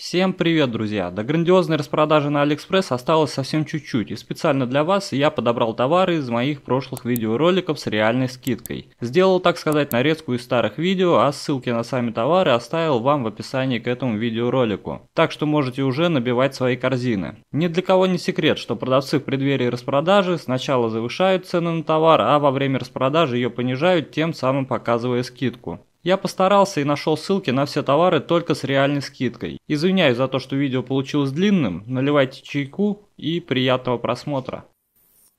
Всем привет, друзья! До грандиозной распродажи на Алиэкспресс осталось совсем чуть-чуть, и специально для вас я подобрал товары из моих прошлых видеороликов с реальной скидкой. Сделал, так сказать, нарезку из старых видео, а ссылки на сами товары оставил вам в описании к этому видеоролику, так что можете уже набивать свои корзины. Ни для кого не секрет, что продавцы в преддверии распродажи сначала завышают цены на товар, а во время распродажи ее понижают, тем самым показывая скидку. Я постарался и нашел ссылки на все товары только с реальной скидкой. Извиняюсь за то, что видео получилось длинным, наливайте чайку и приятного просмотра.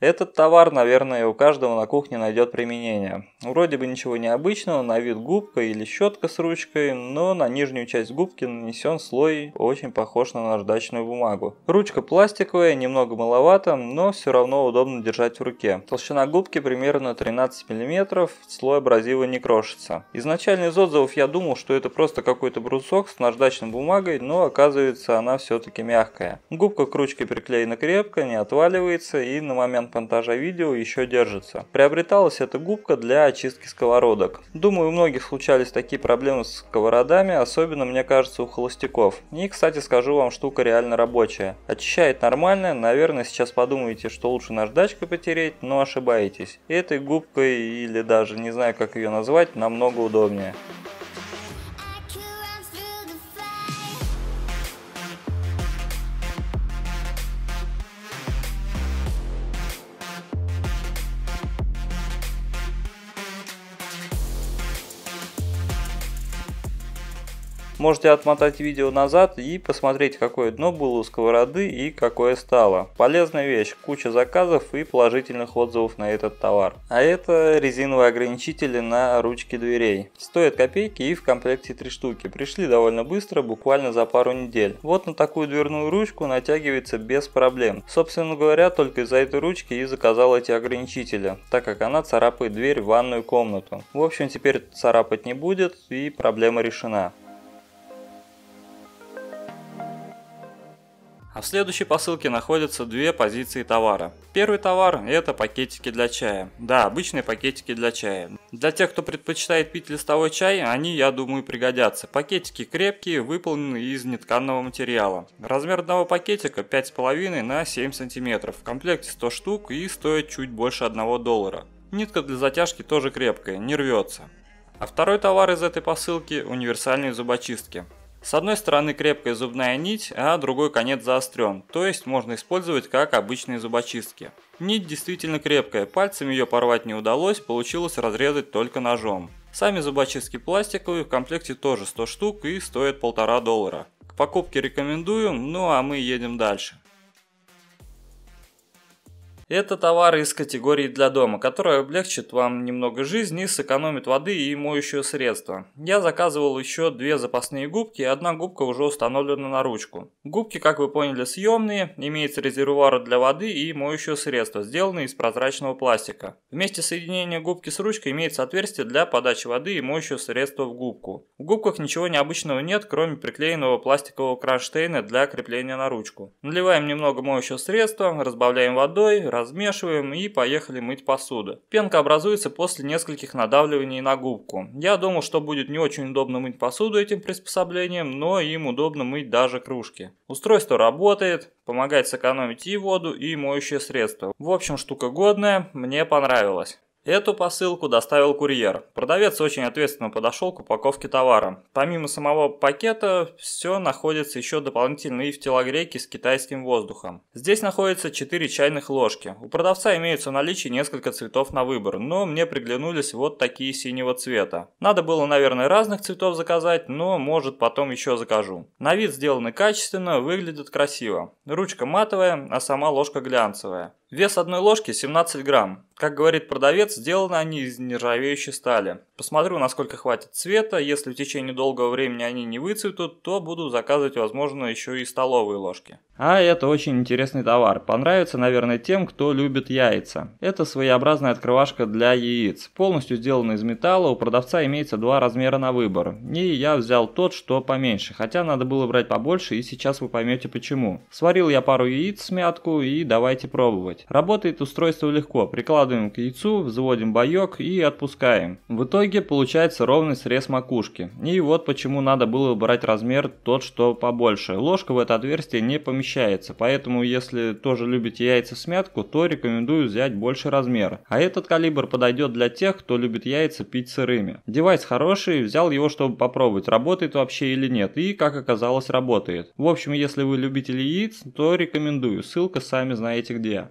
Этот товар, наверное, у каждого на кухне найдет применение. Вроде бы ничего необычного, на вид губка или щетка с ручкой, но на нижнюю часть губки нанесен слой, очень похож на наждачную бумагу. Ручка пластиковая, немного маловато, но все равно удобно держать в руке. Толщина губки примерно 13 мм, слой абразива не крошится. Изначально из отзывов я думал, что это просто какой-то брусок с наждачной бумагой, но оказывается она все-таки мягкая. Губка к ручке приклеена крепко, не отваливается и на момент монтажа видео еще держится. Приобреталась эта губка для очистки сковородок. Думаю, у многих случались такие проблемы с сковородами, особенно, мне кажется, у холостяков. И, кстати, скажу вам, штука реально рабочая. Очищает нормально, наверное, сейчас подумаете, что лучше наждачкой потереть, но ошибаетесь. Этой губкой или даже, не знаю, как ее назвать, намного удобнее. Можете отмотать видео назад и посмотреть, какое дно было у сковороды и какое стало. Полезная вещь, куча заказов и положительных отзывов на этот товар. А это резиновые ограничители на ручки дверей. Стоят копейки и в комплекте 3 штуки. Пришли довольно быстро, буквально за пару недель. Вот на такую дверную ручку натягивается без проблем. Собственно говоря, только из-за этой ручки и заказал эти ограничители, так как она царапает дверь в ванную комнату. В общем, теперь царапать не будет и проблема решена. А в следующей посылке находятся две позиции товара. Первый товар – это пакетики для чая. Да, обычные пакетики для чая. Для тех, кто предпочитает пить листовой чай, они, я думаю, пригодятся. Пакетики крепкие, выполнены из нетканного материала. Размер одного пакетика 5,5 на 7 см. В комплекте 100 штук и стоит чуть больше 1 доллара. Нитка для затяжки тоже крепкая, не рвется. А второй товар из этой посылки – универсальные зубочистки. С одной стороны крепкая зубная нить, а другой конец заострен, то есть можно использовать как обычные зубочистки. Нить действительно крепкая, пальцами ее порвать не удалось, получилось разрезать только ножом. Сами зубочистки пластиковые, в комплекте тоже 100 штук и стоят полтора доллара. К покупке рекомендую, ну а мы едем дальше. Это товары из категории для дома, которые облегчат вам немного жизнь и сэкономят воды и моющее средство. Я заказывал еще две запасные губки, одна губка уже установлена на ручку. Губки, как вы поняли, съемные, имеется резервуар для воды и моющее средство, сделанные из прозрачного пластика. Вместе соединения губки с ручкой имеется отверстие для подачи воды и моющего средства в губку. В губках ничего необычного нет, кроме приклеенного пластикового кронштейна для крепления на ручку. Наливаем немного моющего средства, разбавляем водой, размешиваем и поехали мыть посуду. Пенка образуется после нескольких надавливаний на губку. Я думал, что будет не очень удобно мыть посуду этим приспособлением, но им удобно мыть даже кружки. Устройство работает, помогает сэкономить и воду, и моющее средство. В общем, штука годная, мне понравилось. Эту посылку доставил курьер. Продавец очень ответственно подошел к упаковке товара. Помимо самого пакета, все находится еще дополнительно и в телогрейке с китайским воздухом. Здесь находится 4 чайных ложки. У продавца имеются в наличии несколько цветов на выбор, но мне приглянулись вот такие синего цвета. Надо было, наверное, разных цветов заказать, но может потом еще закажу. На вид сделаны качественно, выглядят красиво. Ручка матовая, а сама ложка глянцевая. Вес одной ложки 17 грамм. Как говорит продавец, сделаны они из нержавеющей стали. Посмотрю, насколько хватит цвета. Если в течение долгого времени они не выцветут, то буду заказывать, возможно, еще и столовые ложки. А это очень интересный товар. Понравится, наверное, тем, кто любит яйца. Это своеобразная открывашка для яиц. Полностью сделана из металла. У продавца имеется два размера на выбор. И я взял тот, что поменьше. Хотя надо было брать побольше, и сейчас вы поймете почему. Сварил я пару яиц с мятку и давайте пробовать делать. Работает устройство легко. Прикладываем к яйцу, взводим боек и отпускаем. В итоге получается ровный срез макушки. И вот почему надо было брать размер тот, что побольше. Ложка в это отверстие не помещается, поэтому если тоже любите яйца в смятку, то рекомендую взять больше размер. А этот калибр подойдет для тех, кто любит яйца пить сырыми. Девайс хороший, взял его, чтобы попробовать, работает вообще или нет, и как оказалось работает. В общем, если вы любители яиц, то рекомендую, ссылка сами знаете где.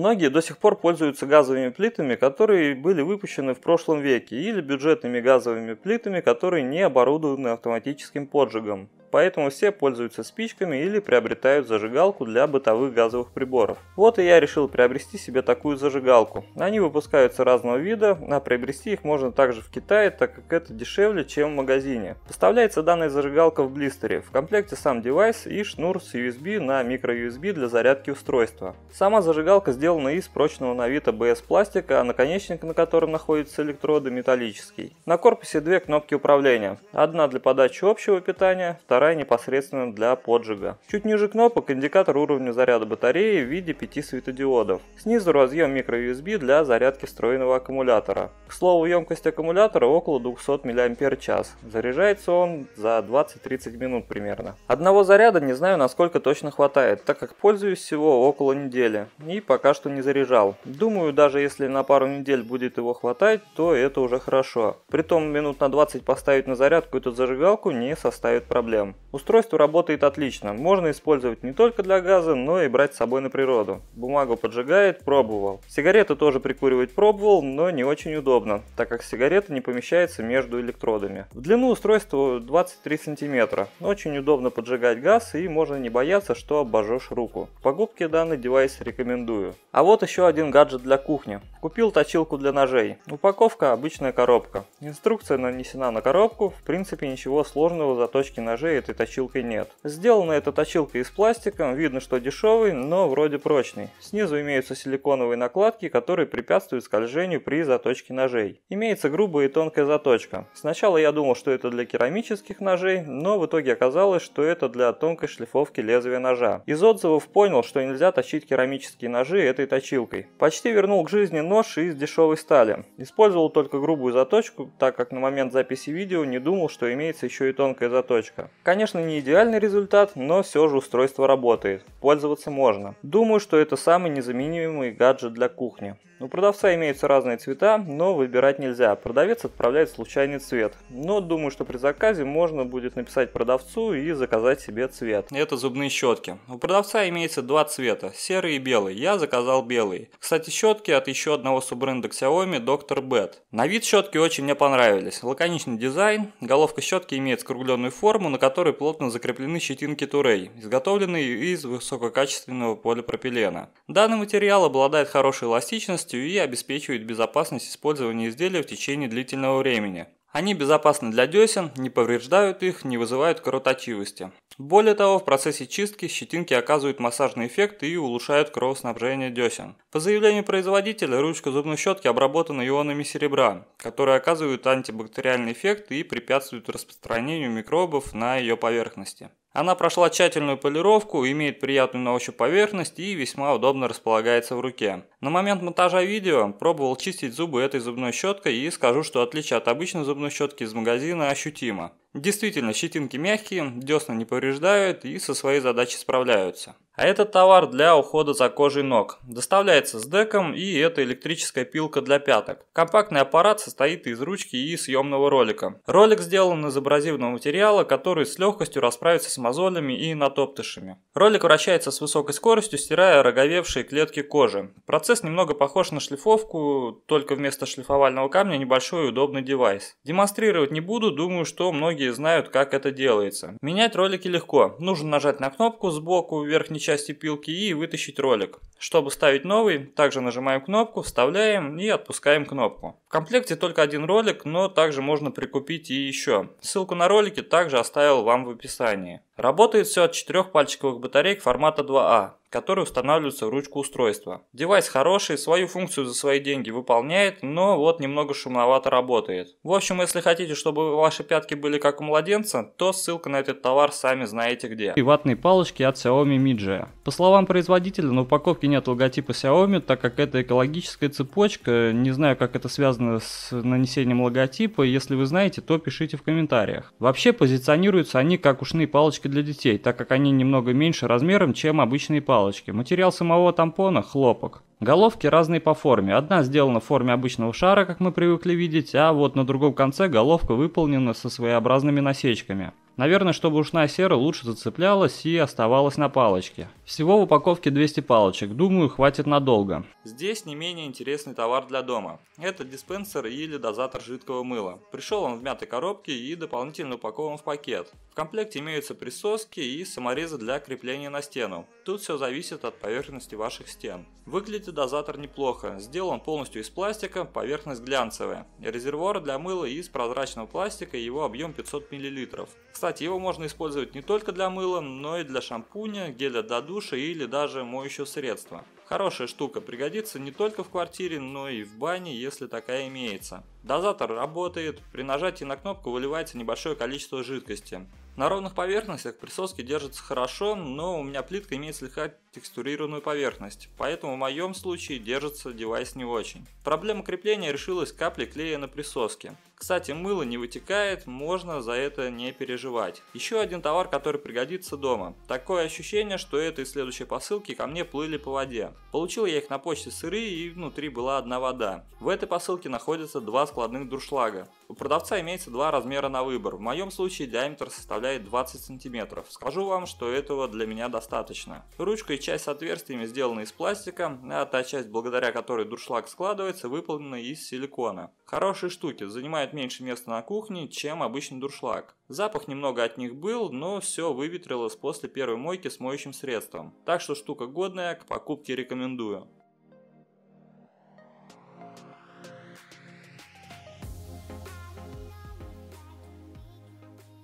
Многие до сих пор пользуются газовыми плитами, которые были выпущены в прошлом веке, или бюджетными газовыми плитами, которые не оборудованы автоматическим поджигом поэтому все пользуются спичками или приобретают зажигалку для бытовых газовых приборов. Вот и я решил приобрести себе такую зажигалку. Они выпускаются разного вида, а приобрести их можно также в Китае, так как это дешевле, чем в магазине. Поставляется данная зажигалка в блистере, в комплекте сам девайс и шнур с USB на microUSB для зарядки устройства. Сама зажигалка сделана из прочного на вид ABS а пластика, а наконечник, на котором находятся электроды, металлический. На корпусе две кнопки управления. Одна для подачи общего питания, вторая сарай непосредственно для поджига. Чуть ниже кнопок индикатор уровня заряда батареи в виде 5 светодиодов. Снизу разъем Micro USB для зарядки встроенного аккумулятора. К слову, емкость аккумулятора около 200 мАч. Заряжается он за 20-30 минут примерно. Одного заряда не знаю насколько точно хватает, так как пользуюсь всего около недели и пока что не заряжал. Думаю, даже если на пару недель будет его хватать, то это уже хорошо. Притом минут на 20 поставить на зарядку эту зажигалку не составит проблем газом. Устройство работает отлично, можно использовать не только для газа, но и брать с собой на природу. Бумагу поджигает, пробовал. Сигареты тоже прикуривать пробовал, но не очень удобно, так как сигарета не помещается между электродами. В длину устройства 23 см, очень удобно поджигать газ и можно не бояться, что обожжешь руку. По губке данный девайс рекомендую. А вот еще один гаджет для кухни. Купил точилку для ножей. Упаковка обычная коробка. Инструкция нанесена на коробку, в принципе ничего сложного заточки ножей этой точилкой нет. Сделана эта точилка из пластика, видно, что дешевый, но вроде прочный. Снизу имеются силиконовые накладки, которые препятствуют скольжению при заточке ножей. Имеется грубая и тонкая заточка. Сначала я думал, что это для керамических ножей, но в итоге оказалось, что это для тонкой шлифовки лезвия ножа. Из отзывов понял, что нельзя точить керамические ножи этой точилкой. Почти вернул к жизни нож из дешевой стали. Использовал только грубую заточку, так как на момент записи видео не думал, что имеется еще и тонкая заточка. Конечно, не идеальный результат, но все же устройство работает, пользоваться можно. Думаю, что это самый незаменимый гаджет для кухни. У продавца имеются разные цвета, но выбирать нельзя. Продавец отправляет случайный цвет. Но думаю, что при заказе можно будет написать продавцу и заказать себе цвет. Это зубные щетки. У продавца имеется два цвета, серый и белый. Я заказал белый. Кстати, щетки от еще одного суббренда Xiaomi Dr. Bad. На вид щетки очень мне понравились. Лаконичный дизайн, головка щетки имеет скругленную форму, на которой которой плотно закреплены щетинки турей, изготовленные из высококачественного полипропилена. Данный материал обладает хорошей эластичностью и обеспечивает безопасность использования изделия в течение длительного времени. Они безопасны для десен, не повреждают их, не вызывают короточивости. Более того, в процессе чистки щетинки оказывают массажный эффект и улучшают кровоснабжение десен. По заявлению производителя, ручка зубной щетки обработана ионами серебра, которые оказывают антибактериальный эффект и препятствуют распространению микробов на ее поверхности. Она прошла тщательную полировку, имеет приятную на ощупь поверхность и весьма удобно располагается в руке. На момент монтажа видео пробовал чистить зубы этой зубной щеткой и скажу, что отличие от обычной зубной щетки из магазина ощутимо. Действительно, щетинки мягкие, десна не повреждают и со своей задачей справляются. А этот товар для ухода за кожей ног. Доставляется с деком и это электрическая пилка для пяток. Компактный аппарат состоит из ручки и съемного ролика. Ролик сделан из абразивного материала, который с легкостью расправится с мозолями и натоптышами. Ролик вращается с высокой скоростью, стирая роговевшие клетки кожи. Процесс немного похож на шлифовку, только вместо шлифовального камня небольшой удобный девайс. Демонстрировать не буду, думаю, что многие знают, как это делается. Менять ролики легко. Нужно нажать на кнопку сбоку в верхней части части пилки и вытащить ролик. Чтобы ставить новый, также нажимаем кнопку, вставляем и отпускаем кнопку. В комплекте только один ролик, но также можно прикупить и еще. Ссылку на ролики также оставил вам в описании. Работает все от 4 пальчиковых батареек формата 2А, а, которые устанавливаются в ручку устройства. Девайс хороший, свою функцию за свои деньги выполняет, но вот немного шумновато работает. В общем, если хотите, чтобы ваши пятки были как у младенца, то ссылка на этот товар сами знаете где. И ватные палочки от Xiaomi Mi G. По словам производителя, на упаковке нет логотипа Xiaomi, так как это экологическая цепочка. Не знаю, как это связано с нанесением логотипа. Если вы знаете, то пишите в комментариях. Вообще позиционируются они как ушные палочки для детей, так как они немного меньше размером, чем обычные палочки. Материал самого тампона – хлопок. Головки разные по форме. Одна сделана в форме обычного шара, как мы привыкли видеть, а вот на другом конце головка выполнена со своеобразными насечками. Наверное, чтобы ушная сера лучше зацеплялась и оставалась на палочке. Всего в упаковке 200 палочек, думаю, хватит надолго. Здесь не менее интересный товар для дома. Это диспенсер или дозатор жидкого мыла. Пришел он в мятой коробке и дополнительно упакован в пакет. В комплекте имеются присоски и саморезы для крепления на стену. Тут все зависит от поверхности ваших стен. Выглядит дозатор неплохо. Сделан полностью из пластика, поверхность глянцевая. Резервуар для мыла из прозрачного пластика, его объем 500 мл. Кстати, его можно использовать не только для мыла, но и для шампуня, геля для душа или даже моющего средства. Хорошая штука, пригодится не только в квартире, но и в бане, если такая имеется. Дозатор работает, при нажатии на кнопку выливается небольшое количество жидкости. На ровных поверхностях присоски держатся хорошо, но у меня плитка имеет слегка текстурированную поверхность, поэтому в моем случае держится девайс не очень. Проблема крепления решилась капли клея на присоске. Кстати, мыло не вытекает, можно за это не переживать. Еще один товар, который пригодится дома. Такое ощущение, что это и следующие посылки ко мне плыли по воде. Получил я их на почте сырые и внутри была одна вода. В этой посылке находятся два складных дуршлага. У продавца имеется два размера на выбор. В моем случае диаметр составляет 20 см. Скажу вам, что этого для меня достаточно. Ручка часть с отверстиями сделана из пластика, а та часть, благодаря которой дуршлаг складывается, выполнена из силикона. Хорошие штуки, занимают меньше места на кухне, чем обычный дуршлаг. Запах немного от них был, но все выветрилось после первой мойки с моющим средством. Так что штука годная, к покупке рекомендую.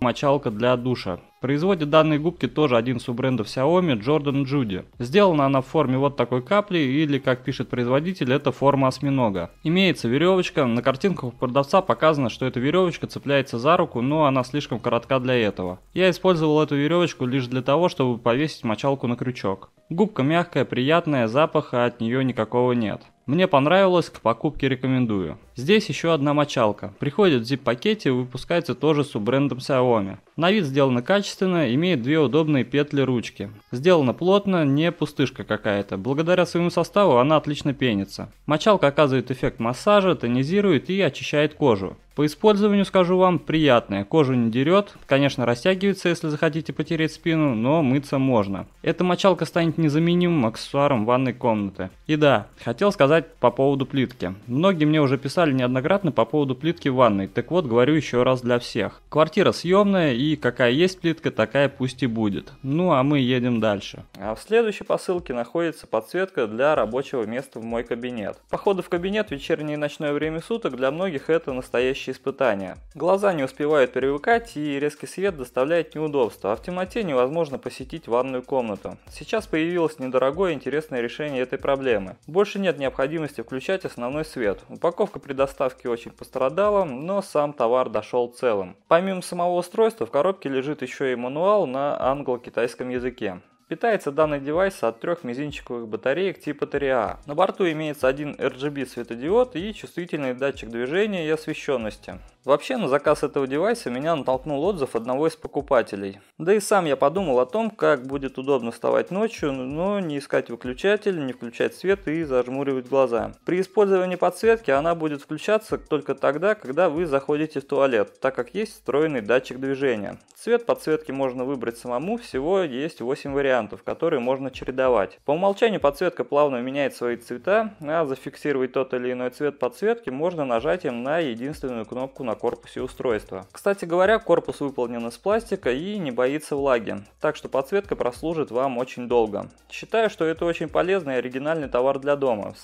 мочалка для душа. Производит данные губки тоже один суббрендов Xiaomi Jordan Judy. Сделана она в форме вот такой капли или, как пишет производитель, это форма осьминога. Имеется веревочка, на картинках у продавца показано, что эта веревочка цепляется за руку, но она слишком коротка для этого. Я использовал эту веревочку лишь для того, чтобы повесить мочалку на крючок. Губка мягкая, приятная, запаха от нее никакого нет. Мне понравилось, к покупке рекомендую. Здесь еще одна мочалка. Приходит в zip-пакете и выпускается тоже с брендом Xiaomi. На вид сделано качественно, имеет две удобные петли ручки. Сделано плотно, не пустышка какая-то. Благодаря своему составу она отлично пенится. Мочалка оказывает эффект массажа, тонизирует и очищает кожу. По использованию скажу вам, приятное, кожу не дерет, конечно растягивается, если захотите потереть спину, но мыться можно. Эта мочалка станет незаменимым аксессуаром ванной комнаты. И да, хотел сказать по поводу плитки. Многие мне уже писали, писали неоднократно по поводу плитки в ванной, так вот говорю еще раз для всех. Квартира съемная и какая есть плитка, такая пусть и будет. Ну а мы едем дальше. А в следующей посылке находится подсветка для рабочего места в мой кабинет. Походы в кабинет в вечернее и ночное время суток для многих это настоящее испытание. Глаза не успевают привыкать и резкий свет доставляет неудобства, а в темноте невозможно посетить ванную комнату. Сейчас появилось недорогое интересное решение этой проблемы. Больше нет необходимости включать основной свет. Упаковка пред доставки очень пострадала, но сам товар дошел целым. Помимо самого устройства в коробке лежит еще и мануал на англо-китайском языке. Питается данный девайс от трех мизинчиковых батареек типа 3А. На борту имеется один RGB светодиод и чувствительный датчик движения и освещенности. Вообще на заказ этого девайса меня натолкнул отзыв одного из покупателей. Да и сам я подумал о том, как будет удобно вставать ночью, но не искать выключатель, не включать свет и зажмуривать глаза. При использовании подсветки она будет включаться только тогда, когда вы заходите в туалет, так как есть встроенный датчик движения. Цвет подсветки можно выбрать самому, всего есть 8 вариантов вариантов, которые можно чередовать. По умолчанию подсветка плавно меняет свои цвета, а зафиксировать тот или иной цвет подсветки можно нажатием на единственную кнопку на корпусе устройства. Кстати говоря, корпус выполнен из пластика и не боится влаги, так что подсветка прослужит вам очень долго. Считаю, что это очень полезный и оригинальный товар для дома.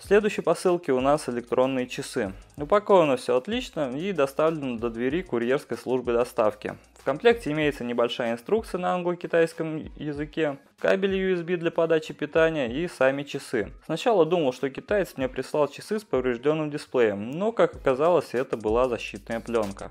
В следующей посылке у нас электронные часы. Упаковано все отлично и доставлено до двери курьерской службы доставки. В комплекте имеется небольшая инструкция на англо-китайском языке, кабель USB для подачи питания и сами часы. Сначала думал, что китаец мне прислал часы с поврежденным дисплеем, но как оказалось это была защитная пленка.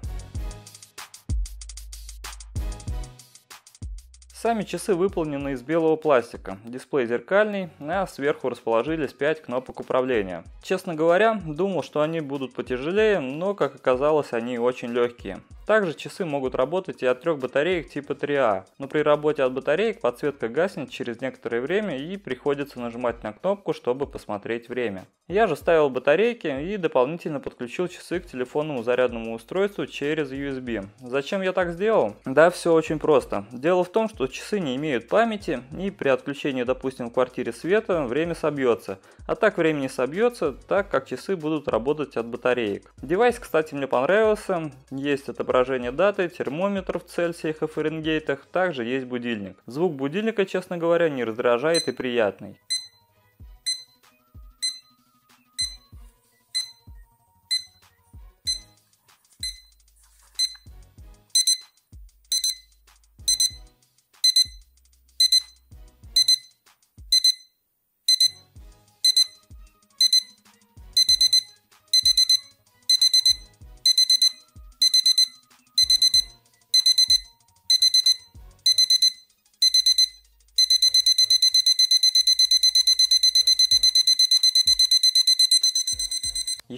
Сами часы выполнены из белого пластика, дисплей зеркальный, а сверху расположились 5 кнопок управления. Честно говоря, думал, что они будут потяжелее, но как оказалось они очень легкие. Также часы могут работать и от трех батареек типа 3А, но при работе от батареек подсветка гаснет через некоторое время и приходится нажимать на кнопку, чтобы посмотреть время. Я же ставил батарейки и дополнительно подключил часы к телефонному зарядному устройству через USB. Зачем я так сделал? Да, все очень просто. Дело в том, что часы не имеют памяти и при отключении, допустим, в квартире света время собьется. А так время не собьется, так как часы будут работать от батареек. Девайс, кстати, мне понравился. Есть отображение отражение даты, термометр в Цельсиях и Фаренгейтах, также есть будильник. Звук будильника, честно говоря, не раздражает и приятный.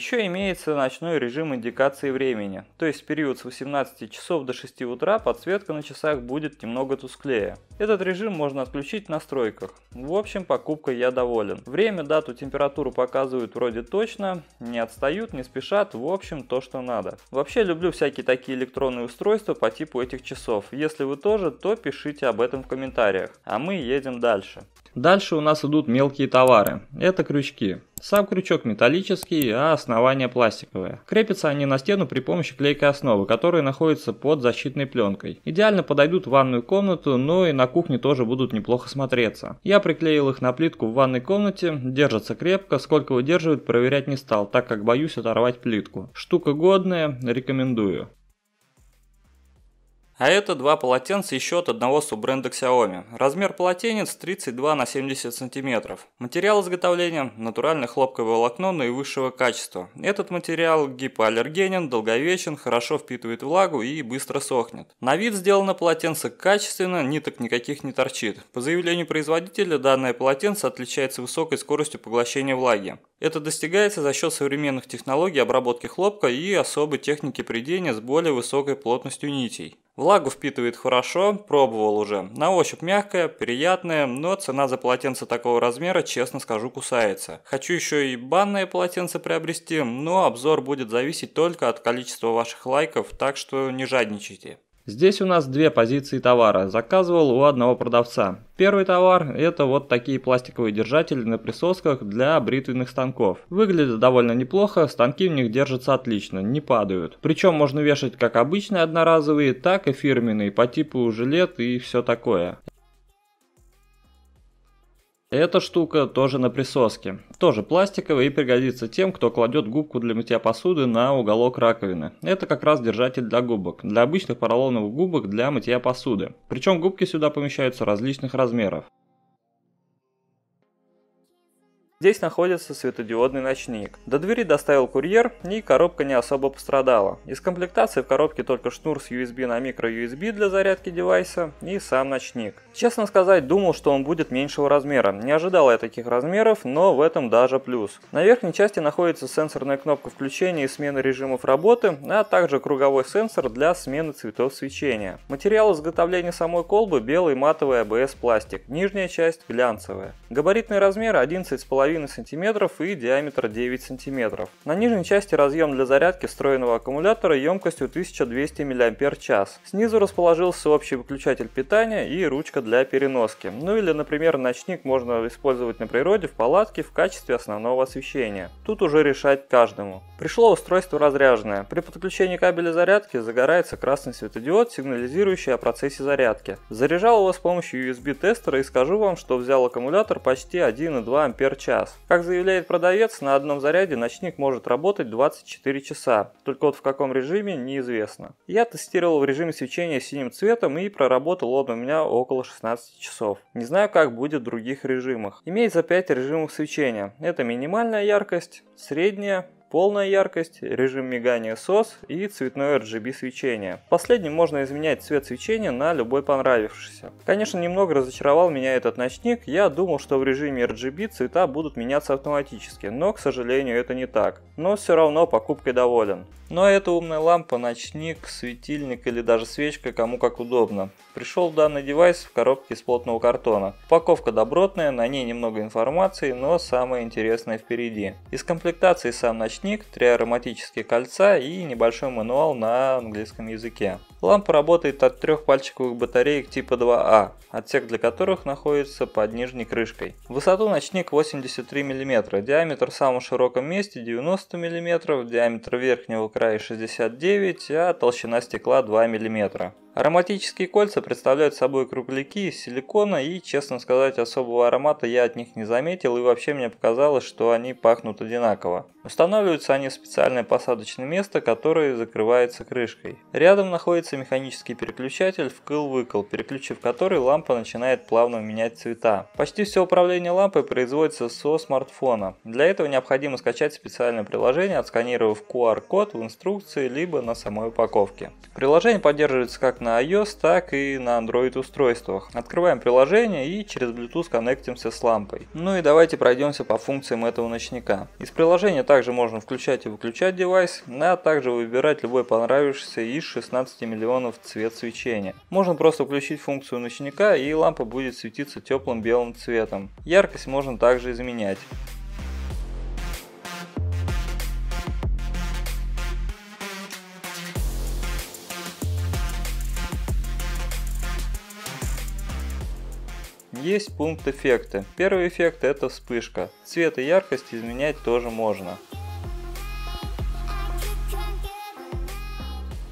Еще имеется ночной режим индикации времени, то есть в период с 18 часов до 6 утра подсветка на часах будет немного тусклее. Этот режим можно отключить в настройках. В общем, покупкой я доволен. Время, дату, температуру показывают вроде точно, не отстают, не спешат, в общем, то, что надо. Вообще, люблю всякие такие электронные устройства по типу этих часов. Если вы тоже, то пишите об этом в комментариях. А мы едем дальше. Дальше у нас идут мелкие товары. Это крючки. Сам крючок металлический, а основание пластиковое. Крепятся они на стену при помощи клейкой основы, которая находится под защитной пленкой. Идеально подойдут в ванную комнату, но и на кухне тоже будут неплохо смотреться. Я приклеил их на плитку в ванной комнате, держатся крепко, сколько выдерживают, проверять не стал, так как боюсь оторвать плитку. Штука годная, рекомендую. А это два полотенца еще от одного суббренда Xiaomi. Размер полотенец 32 на 70 см. Материал изготовления – натуральное хлопковое волокно наивысшего качества. Этот материал гипоаллергенен, долговечен, хорошо впитывает влагу и быстро сохнет. На вид сделано полотенце качественно, ниток никаких не торчит. По заявлению производителя, данное полотенце отличается высокой скоростью поглощения влаги. Это достигается за счет современных технологий обработки хлопка и особой техники придения с более высокой плотностью нитей. Влага Влагу впитывает хорошо, пробовал уже. На ощупь мягкая, приятная, но цена за полотенце такого размера, честно скажу, кусается. Хочу еще и банное полотенце приобрести, но обзор будет зависеть только от количества ваших лайков, так что не жадничайте. Здесь у нас две позиции товара. Заказывал у одного продавца. Первый товар – это вот такие пластиковые держатели на присосках для бритвенных станков. Выглядят довольно неплохо, станки в них держатся отлично, не падают. Причем можно вешать как обычные одноразовые, так и фирменные по типу жилет и все такое. Эта штука тоже на присоске. Тоже пластиковая и пригодится тем, кто кладет губку для мытья посуды на уголок раковины. Это как раз держатель для губок. Для обычных поролоновых губок для мытья посуды. Причем губки сюда помещаются различных размеров. Здесь находится светодиодный ночник. До двери доставил курьер, и коробка не особо пострадала. Из комплектации в коробке только шнур с USB на microUSB для зарядки девайса и сам ночник. Честно сказать, думал, что он будет меньшего размера. Не ожидал я таких размеров, но в этом даже плюс. На верхней части находится сенсорная кнопка включения и смены режимов работы, а также круговой сенсор для смены цветов свечения. Материал изготовления самой колбы белый матовый ABS а пластик, нижняя часть глянцевая. Габаритные размеры 11,5 6,5 см и диаметр 9 см. На нижней части разъем для зарядки встроенного аккумулятора емкостью 1200 мАч. Снизу расположился общий выключатель питания и ручка для переноски. Ну или, например, ночник можно использовать на природе в палатке в качестве основного освещения. Тут уже решать каждому. Пришло устройство разряженное. При подключении кабеля зарядки загорается красный светодиод, сигнализирующий о процессе зарядки. Заряжал его с помощью USB-тестера и скажу вам, что взял аккумулятор почти 1,2 Ампер-час час. Как заявляет продавец, на одном заряде ночник может работать 24 часа, только вот в каком режиме неизвестно. Я тестировал в режиме свечения синим цветом и проработал он у меня около 16 часов. Не знаю, как будет в других режимах. Имеется 5 режимов свечения. Это минимальная яркость, средняя, полная яркость, режим мигания SOS и цветное RGB свечение. Последним можно изменять цвет свечения на любой понравившийся. Конечно, немного разочаровал меня этот ночник, я думал, что в режиме RGB цвета будут меняться автоматически, но, к сожалению, это не так. Но все равно покупкой доволен. Но это умная лампа, ночник, светильник или даже свечка, кому как удобно. Пришел данный девайс в коробке из плотного картона. Упаковка добротная, на ней немного информации, но самое интересное впереди. Из комплектации сам ночник, три ароматические кольца и небольшой мануал на английском языке. Лампа работает от трех пальчиковых батареек типа 2А, отсек для которых находится под нижней крышкой. высоту ночник 83 мм, диаметр в самом широком месте 90 мм, диаметр верхнего края край 69, а толщина стекла 2 мм. Ароматические кольца представляют собой кругляки из силикона и, честно сказать, особого аромата я от них не заметил и вообще мне показалось, что они пахнут одинаково. Устанавливаются они в специальное посадочное место, которое закрывается крышкой. Рядом находится механический переключатель вкл-выкл, переключив который лампа начинает плавно менять цвета. Почти все управление лампой производится со смартфона. Для этого необходимо скачать специальное приложение, отсканировав QR-код в инструкции либо на самой упаковке. Приложение поддерживается как на iOS, так и на Android устройствах. Открываем приложение и через Bluetooth коннектимся с лампой. Ну и давайте пройдемся по функциям этого ночника. Из приложения также можно включать и выключать девайс, а также выбирать любой понравившийся из 16 миллионов цвет свечения. Можно просто включить функцию ночника и лампа будет светиться теплым белым цветом. Яркость можно также изменять. Есть пункт эффекты. Первый эффект это вспышка. Цвет и яркость изменять тоже можно.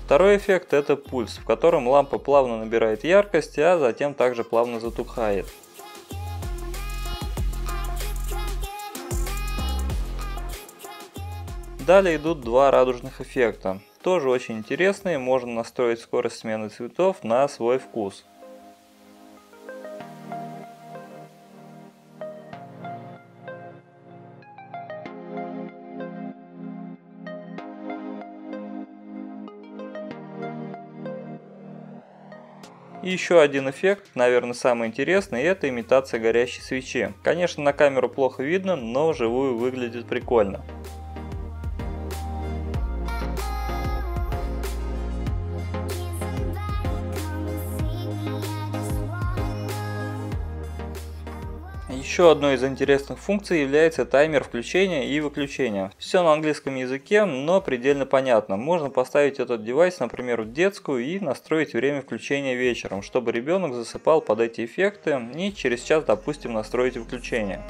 Второй эффект это пульс, в котором лампа плавно набирает яркость, а затем также плавно затухает. Далее идут два радужных эффекта. Тоже очень интересные, можно настроить скорость смены цветов на свой вкус. И еще один эффект, наверное, самый интересный, это имитация горящей свечи. Конечно, на камеру плохо видно, но вживую выглядит прикольно. Еще одной из интересных функций является таймер включения и выключения. Все на английском языке, но предельно понятно. Можно поставить этот девайс, например, в детскую и настроить время включения вечером, чтобы ребенок засыпал под эти эффекты и через час, допустим, настроить выключение.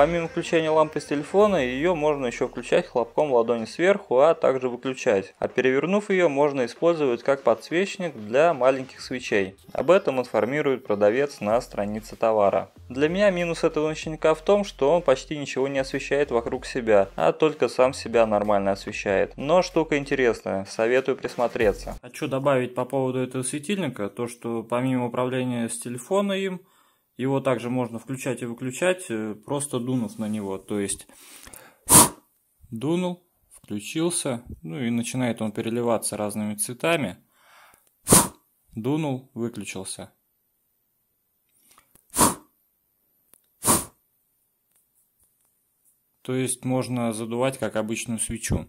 Помимо включения лампы с телефона, ее можно еще включать хлопком ладони сверху, а также выключать. А перевернув ее, можно использовать как подсвечник для маленьких свечей. Об этом информирует продавец на странице товара. Для меня минус этого ночника в том, что он почти ничего не освещает вокруг себя, а только сам себя нормально освещает. Но штука интересная, советую присмотреться. Хочу добавить по поводу этого светильника, то что помимо управления с телефона им, его также можно включать и выключать, э, просто дунув на него. То есть дунул, включился, ну и начинает он переливаться разными цветами. Дунул, выключился. То есть можно задувать как обычную свечу.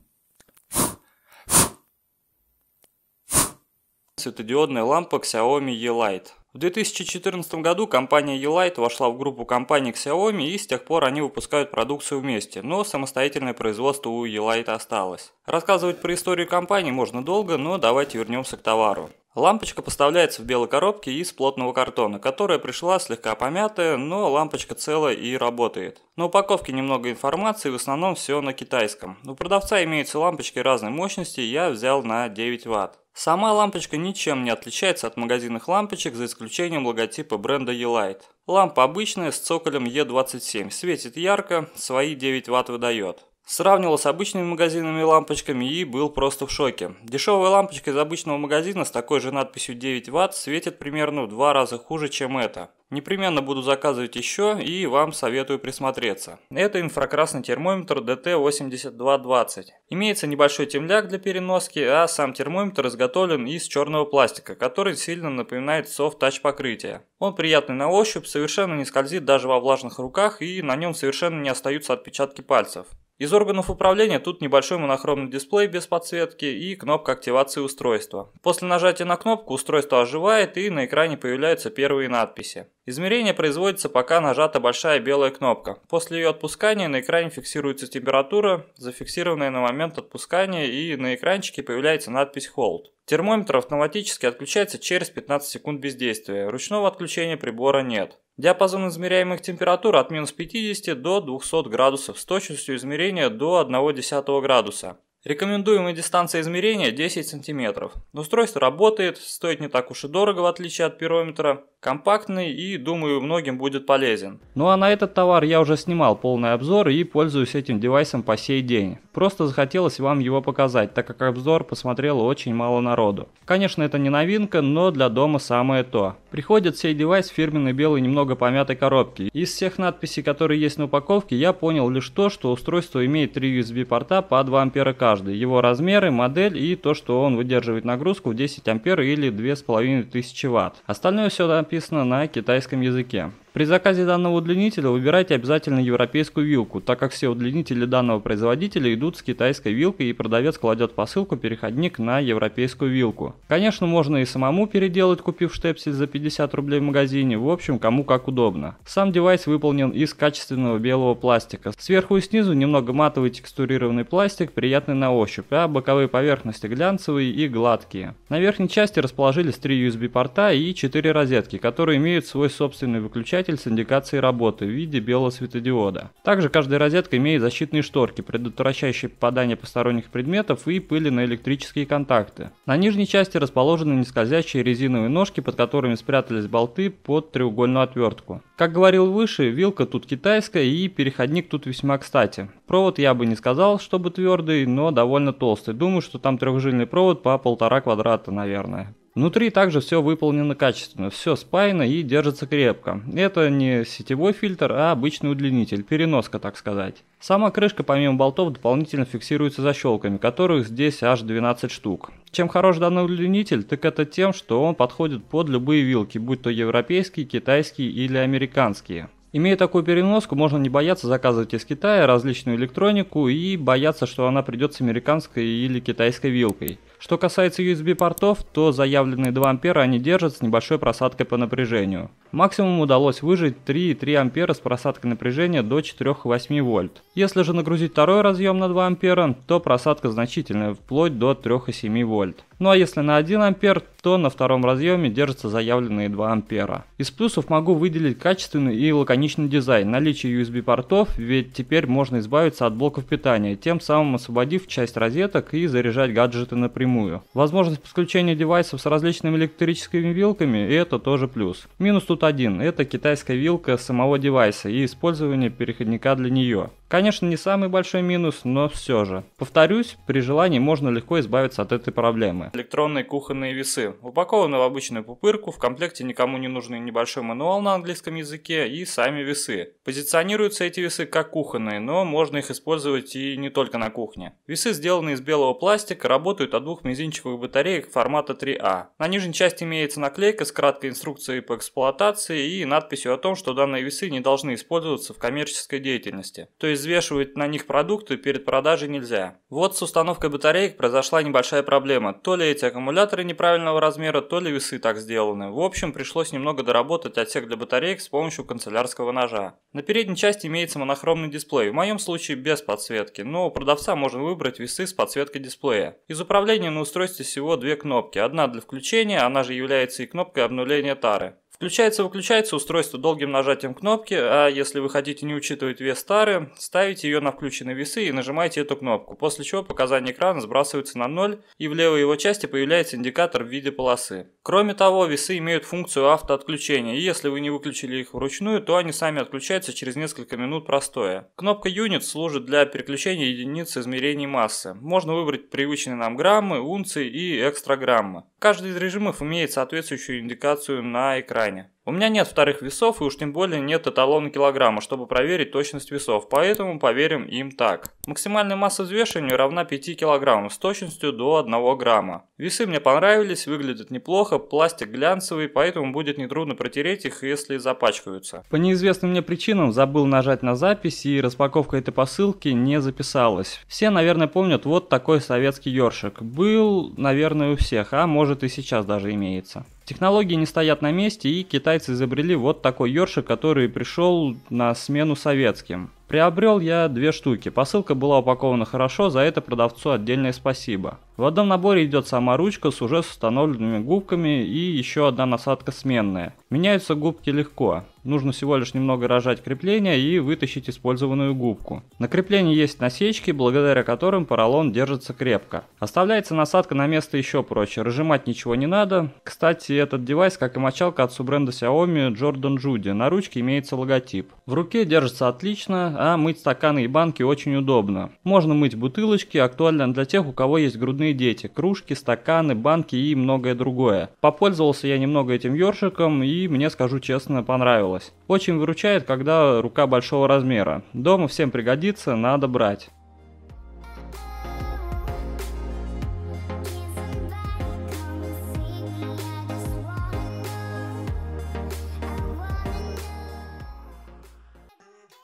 Светодиодная лампа Xiaomi E-Light в 2014 году компания Elite вошла в группу компаний Xiaomi и с тех пор они выпускают продукцию вместе, но самостоятельное производство у Elite осталось. Рассказывать про историю компании можно долго, но давайте вернемся к товару. Лампочка поставляется в белой коробке из плотного картона, которая пришла слегка помятая, но лампочка целая и работает. На упаковке немного информации, в основном все на китайском. У продавца имеются лампочки разной мощности, я взял на 9 Вт. Сама лампочка ничем не отличается от магазинных лампочек, за исключением логотипа бренда Elight. Лампа обычная с цоколем E27, светит ярко, свои 9 Вт выдает. Сравнивал с обычными магазинными лампочками и был просто в шоке. Дешевая лампочка из обычного магазина с такой же надписью 9 Вт светит примерно в два раза хуже, чем эта. Непременно буду заказывать еще и вам советую присмотреться. Это инфракрасный термометр DT8220. Имеется небольшой темляк для переноски, а сам термометр изготовлен из черного пластика, который сильно напоминает софт-тач покрытие. Он приятный на ощупь, совершенно не скользит даже во влажных руках и на нем совершенно не остаются отпечатки пальцев. Из органов управления тут небольшой монохромный дисплей без подсветки и кнопка активации устройства. После нажатия на кнопку устройство оживает и на экране появляются первые надписи. Измерение производится пока нажата большая белая кнопка. После ее отпускания на экране фиксируется температура, зафиксированная на момент отпускания и на экранчике появляется надпись «Hold». Термометр автоматически отключается через 15 секунд бездействия. Ручного отключения прибора нет. Диапазон измеряемых температур от минус 50 до 200 градусов с точностью измерения до 1,1 градуса. Рекомендуемая дистанция измерения 10 см. Устройство работает, стоит не так уж и дорого в отличие от пирометра, компактный и, думаю, многим будет полезен. Ну а на этот товар я уже снимал полный обзор и пользуюсь этим девайсом по сей день. Просто захотелось вам его показать, так как обзор посмотрело очень мало народу. Конечно, это не новинка, но для дома самое то. Приходит сей девайс в фирменной белой немного помятой коробке. Из всех надписей, которые есть на упаковке, я понял лишь то, что устройство имеет три USB порта по 2 ампера каждый каждый. Его размеры, модель и то, что он выдерживает нагрузку в 10 ампер или 2500 ватт. Остальное все написано на китайском языке. При заказе данного удлинителя выбирайте обязательно европейскую вилку, так как все удлинители данного производителя идут с китайской вилкой и продавец кладет посылку переходник на европейскую вилку. Конечно можно и самому переделать, купив штепсель за 50 рублей в магазине, в общем кому как удобно. Сам девайс выполнен из качественного белого пластика. Сверху и снизу немного матовый текстурированный пластик, приятный на ощупь, а боковые поверхности глянцевые и гладкие. На верхней части расположились три USB порта и 4 розетки, которые имеют свой собственный выключатель излучатель с индикацией работы в виде белого светодиода. Также каждая розетка имеет защитные шторки, предотвращающие попадание посторонних предметов и пыли на электрические контакты. На нижней части расположены нескользящие резиновые ножки, под которыми спрятались болты под треугольную отвертку. Как говорил выше, вилка тут китайская и переходник тут весьма кстати. Провод я бы не сказал, чтобы твердый, но довольно толстый. Думаю, что там трехжильный провод по полтора квадрата, наверное. Внутри также все выполнено качественно, все спаяно и держится крепко. Это не сетевой фильтр, а обычный удлинитель, переноска так сказать. Сама крышка помимо болтов дополнительно фиксируется защелками, которых здесь аж 12 штук. Чем хорош данный удлинитель, так это тем, что он подходит под любые вилки, будь то европейские, китайские или американские. Имея такую переноску, можно не бояться заказывать из Китая различную электронику и бояться, что она придет с американской или китайской вилкой. Что касается USB-портов, то заявленные 2 ампера они держат с небольшой просадкой по напряжению. Максимум удалось выжить и 3,3 ампера с просадкой напряжения до 4,8 вольт. Если же нагрузить второй разъем на 2 ампера, то просадка значительная, вплоть до 3,7 вольт. Ну а если на 1 ампер, то на втором разъеме держатся заявленные 2 ампера. Из плюсов могу выделить качественный и лаконичный дизайн, наличие USB портов, ведь теперь можно избавиться от блоков питания, тем самым освободив часть розеток и заряжать гаджеты напрямую напрямую. Возможность подключения девайсов с различными электрическими вилками и это тоже плюс. Минус тут один, это китайская вилка самого девайса и использование переходника для нее. Конечно, не самый большой минус, но все же. Повторюсь, при желании можно легко избавиться от этой проблемы. Электронные кухонные весы. Упакованы в обычную пупырку, в комплекте никому не нужный небольшой мануал на английском языке и сами весы. Позиционируются эти весы как кухонные, но можно их использовать и не только на кухне. Весы сделаны из белого пластика, работают от двух двух мизинчевых батареек формата 3А. На нижней части имеется наклейка с краткой инструкцией по эксплуатации и надписью о том, что данные весы не должны использоваться в коммерческой деятельности. То есть взвешивать на них продукты перед продажей нельзя. Вот с установкой батареек произошла небольшая проблема. То ли эти аккумуляторы неправильного размера, то ли весы так сделаны. В общем, пришлось немного доработать отсек для батареек с помощью канцелярского ножа. На передней части имеется монохромный дисплей, в моем случае без подсветки, но у продавца можно выбрать весы с подсветкой дисплея. Из управления на устройстве всего две кнопки. Одна для включения, она же является и кнопкой обнуления тары. Включается-выключается устройство долгим нажатием кнопки, а если вы хотите не учитывать вес тары, ставите ее на включенные весы и нажимаете эту кнопку, после чего показания экрана сбрасываются на ноль и в левой его части появляется индикатор в виде полосы. Кроме того, весы имеют функцию автоотключения, и если вы не выключили их вручную, то они сами отключаются через несколько минут простоя. Кнопка Unit служит для переключения единиц измерений массы. Можно выбрать привычные нам граммы, унции и экстраграммы. Каждый из режимов имеет соответствующую индикацию на экране ткани. У меня нет вторых весов и уж тем более нет эталона килограмма, чтобы проверить точность весов, поэтому поверим им так. Максимальная масса взвешивания равна 5 килограммам с точностью до 1 грамма. Весы мне понравились, выглядят неплохо, пластик глянцевый, поэтому будет нетрудно протереть их, если запачкаются. По неизвестным мне причинам забыл нажать на запись и распаковка этой посылки не записалась. Все, наверное, помнят вот такой советский ёршик. Был, наверное, у всех, а может и сейчас даже имеется. Технологии не стоят на месте, и китайцы изобрели вот такой ёршик, который пришел на смену советским. Приобрел я две штуки. Посылка была упакована хорошо, за это продавцу отдельное спасибо. В одном наборе идет сама ручка с уже с установленными губками и еще одна насадка сменная. Меняются губки легко. Нужно всего лишь немного рожать крепление и вытащить использованную губку. На креплении есть насечки, благодаря которым поролон держится крепко. Оставляется насадка на место еще проще, разжимать ничего не надо. Кстати, этот девайс, как и мочалка от суббренда Xiaomi Jordan Judy, на ручке имеется логотип. В руке держится отлично, а мыть стаканы и банки очень удобно. Можно мыть бутылочки, актуально для тех, у кого есть грудные дети, кружки, стаканы, банки и многое другое. Попользовался я немного этим ёршиком и, мне скажу честно, понравилось. Очень выручает, когда рука большого размера. Дома всем пригодится, надо брать.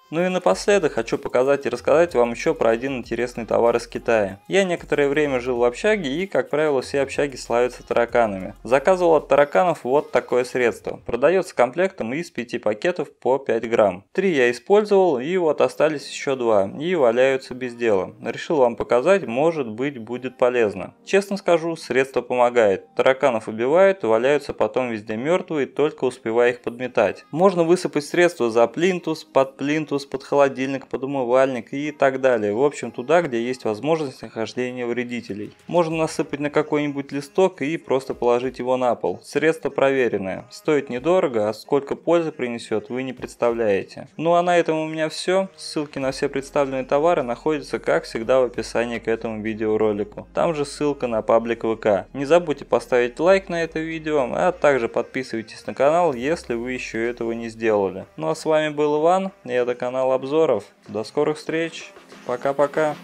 Ну и напоследок хочу показать и рассказать вам еще про один интересный товар из Китая. Я некоторое время жил в общаге и, как правило, все общаги славятся тараканами. Заказывал от тараканов вот такое средство. Продается комплектом из 5 пакетов по 5 грамм. Три я использовал и вот остались еще два и валяются без дела. Решил вам показать, может быть будет полезно. Честно скажу, средство помогает. Тараканов убивают, валяются потом везде мертвые, только успевая их подметать. Можно высыпать средство за плинтус, под плинтус, плюс под холодильник, под умывальник и так далее. В общем, туда, где есть возможность нахождения вредителей. Можно насыпать на какой-нибудь листок и просто положить его на пол. Средство проверенное. Стоит недорого, а сколько пользы принесет, вы не представляете. Ну а на этом у меня все. Ссылки на все представленные товары находятся, как всегда, в описании к этому видеоролику. Там же ссылка на паблик ВК. Не забудьте поставить лайк на это видео, а также подписывайтесь на канал, если вы еще этого не сделали. Ну а с вами был Иван, и это канал канал обзоров. До скорых встреч. Пока-пока.